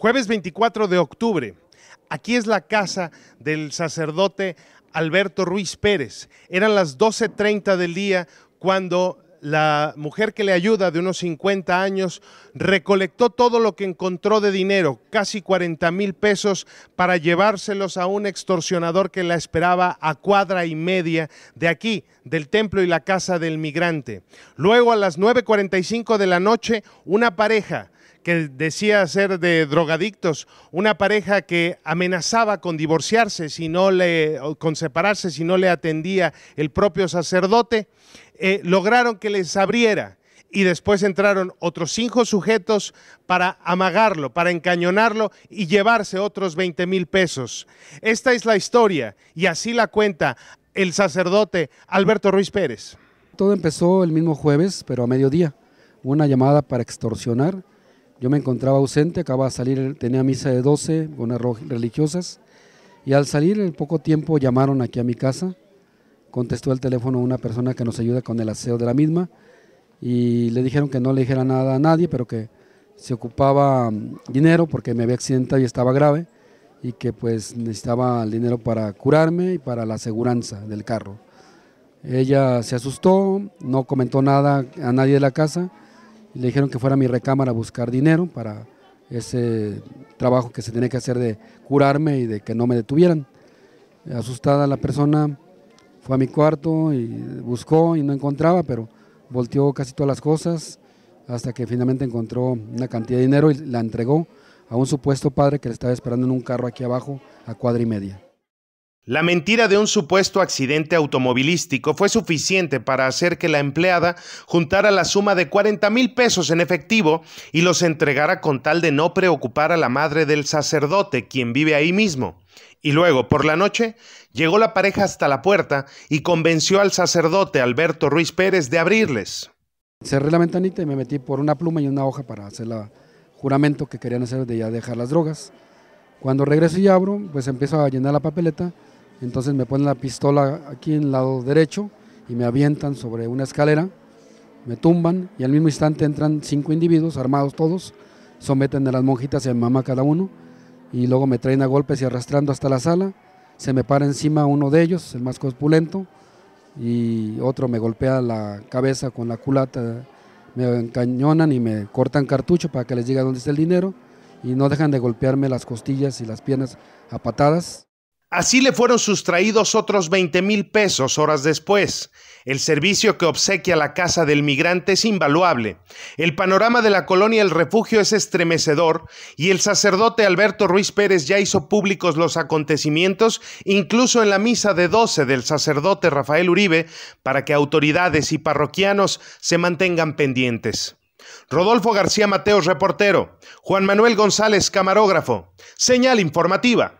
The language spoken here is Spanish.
Jueves 24 de octubre. Aquí es la casa del sacerdote Alberto Ruiz Pérez. Eran las 12.30 del día cuando la mujer que le ayuda de unos 50 años recolectó todo lo que encontró de dinero, casi 40 mil pesos, para llevárselos a un extorsionador que la esperaba a cuadra y media de aquí, del templo y la casa del migrante. Luego a las 9.45 de la noche, una pareja que decía ser de drogadictos, una pareja que amenazaba con divorciarse si no le, con separarse si no le atendía el propio sacerdote, eh, lograron que les abriera y después entraron otros cinco sujetos para amagarlo, para encañonarlo y llevarse otros 20 mil pesos. Esta es la historia y así la cuenta el sacerdote Alberto Ruiz Pérez. Todo empezó el mismo jueves, pero a mediodía. Una llamada para extorsionar yo me encontraba ausente, acababa de salir, tenía misa de 12 con religiosas y al salir en poco tiempo llamaron aquí a mi casa, contestó el teléfono una persona que nos ayuda con el aseo de la misma y le dijeron que no le dijera nada a nadie, pero que se ocupaba mm, dinero porque me había accidentado y estaba grave y que pues necesitaba el dinero para curarme y para la aseguranza del carro. Ella se asustó, no comentó nada a nadie de la casa le dijeron que fuera a mi recámara a buscar dinero para ese trabajo que se tenía que hacer de curarme y de que no me detuvieran. Asustada la persona fue a mi cuarto y buscó y no encontraba, pero volteó casi todas las cosas hasta que finalmente encontró una cantidad de dinero y la entregó a un supuesto padre que le estaba esperando en un carro aquí abajo a cuadra y media. La mentira de un supuesto accidente automovilístico fue suficiente para hacer que la empleada juntara la suma de 40 mil pesos en efectivo y los entregara con tal de no preocupar a la madre del sacerdote, quien vive ahí mismo. Y luego, por la noche, llegó la pareja hasta la puerta y convenció al sacerdote Alberto Ruiz Pérez de abrirles. Cerré la ventanita y me metí por una pluma y una hoja para hacer el juramento que querían hacer de ya dejar las drogas. Cuando regreso y abro, pues empiezo a llenar la papeleta entonces me ponen la pistola aquí en el lado derecho y me avientan sobre una escalera, me tumban y al mismo instante entran cinco individuos, armados todos, someten a las monjitas y a mi mamá cada uno y luego me traen a golpes y arrastrando hasta la sala. Se me para encima uno de ellos, el más corpulento, y otro me golpea la cabeza con la culata, me encañonan y me cortan cartucho para que les diga dónde está el dinero y no dejan de golpearme las costillas y las piernas a patadas. Así le fueron sustraídos otros 20 mil pesos horas después. El servicio que obsequia la casa del migrante es invaluable. El panorama de la colonia El Refugio es estremecedor y el sacerdote Alberto Ruiz Pérez ya hizo públicos los acontecimientos, incluso en la misa de 12 del sacerdote Rafael Uribe, para que autoridades y parroquianos se mantengan pendientes. Rodolfo García Mateos, reportero. Juan Manuel González, camarógrafo. Señal informativa.